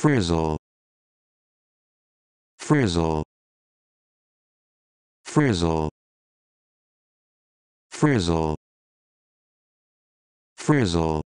frizzle frizzle frizzle frizzle frizzle